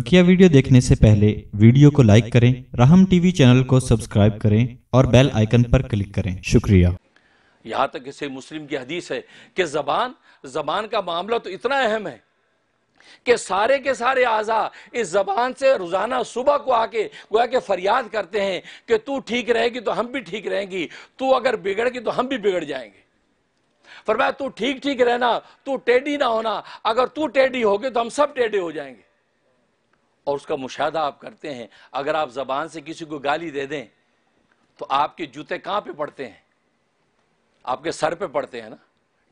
बकिया वीडियो देखने से पहले वीडियो को लाइक करें राहम टीवी चैनल को सब्सक्राइब करें और बेल आइकन पर क्लिक करें शुक्रिया यहाँ तक इसे मुस्लिम की हदीस है कि जबान जबान का मामला तो इतना अहम है कि सारे के सारे आज़ा इस ज़बान से रोज़ाना सुबह को आके गोया के फरियाद करते हैं कि तू ठीक रहेगी तो हम भी ठीक रहेंगी तू अगर बिगड़गी तो हम भी बिगड़ जाएंगे फरमाया तू ठीक ठीक रहना तू टेढ़ी ना होना अगर तू टेढ़ी होगी तो हम सब टेढ़े हो जाएंगे और उसका मुशाह आप करते हैं अगर आप ज़बान से किसी को गाली दे दें तो आपके जूते कहां पे पड़ते हैं आपके सर पे पड़ते हैं ना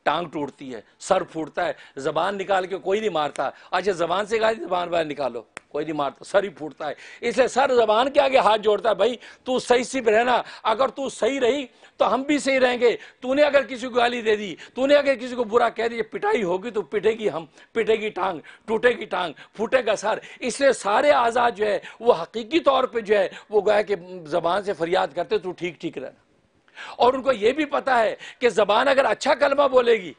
टांग टूटती है सर फूटता है ज़बान निकाल के कोई नहीं मारता अच्छा ज़बान से गाली ज़बान बाहर निकालो कोई नहीं मारता सर ही फूटता है इसलिए सर जबान के आगे हाथ जोड़ता है भाई तू सही सिप रहना अगर तू सही रही तो हम भी सही रहेंगे तूने अगर किसी को गाली दे दी तूने अगर किसी को बुरा कह दिया पिटाई होगी तो पिटेगी हम पिटेगी टांग टूटेगी टांग फूटेगा सर इसलिए सारे आज़ाद जो है वो हकीकी तौर पर जो है वो गाय के जबान से फरियाद करते तू ठीक ठीक रहना और उनको यह भी पता है कि जबान अगर अच्छा कलमा बोलेगी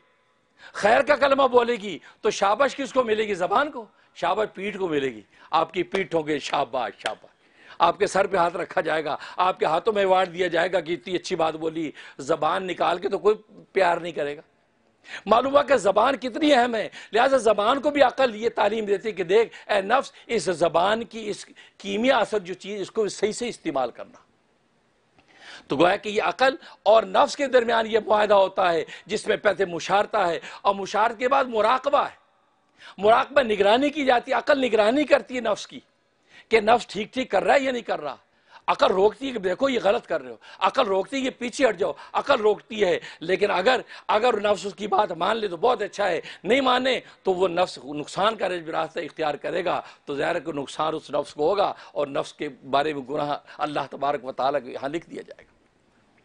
खैर का कलमा बोलेगी तो शाबाश किसको मिलेगी जबान को शाबाश पीठ को मिलेगी आपकी पीठ होगी शाबाश शाबाश आपके सर पे हाथ रखा जाएगा आपके हाथों में अवार्ड दिया जाएगा कि इतनी अच्छी बात बोली जबान निकाल के तो कोई प्यार नहीं करेगा मालूम कि जबान कितनी अहम है लिहाजा जबान को भी अकल ये तालीम देती है कि देख ए नफ्स इस जबान की इस कीमिया असर जो चीज़ इसको सही से इस्तेमाल करना तो गोया कि यह अकल और नफ्स के दरमियान ये माहदा होता है जिसमें पैसे मुशारता है और मुशारत के बाद मुराकबा है मुराकबा निगरानी की जाती है अकल निगरानी करती है नफ्स की कि नफ्स ठीक ठीक कर रहा है या नहीं कर रहा अकल रोकती है कि देखो ये गलत कर रहे हो अकल रोकती है कि पीछे हट जाओ अकल रोकती है लेकिन अगर अगर नफ्स उसकी बात मान ले तो बहुत अच्छा है नहीं माने तो वो नफ्स नुकसान का रास्ता इख्तियार करेगा तो ज़ाहिर को नुकसान उस नफ्स को होगा और नफ्स के बारे में गुनाह अल्लाह तबारक वाली यहाँ लिख दिया जाएगा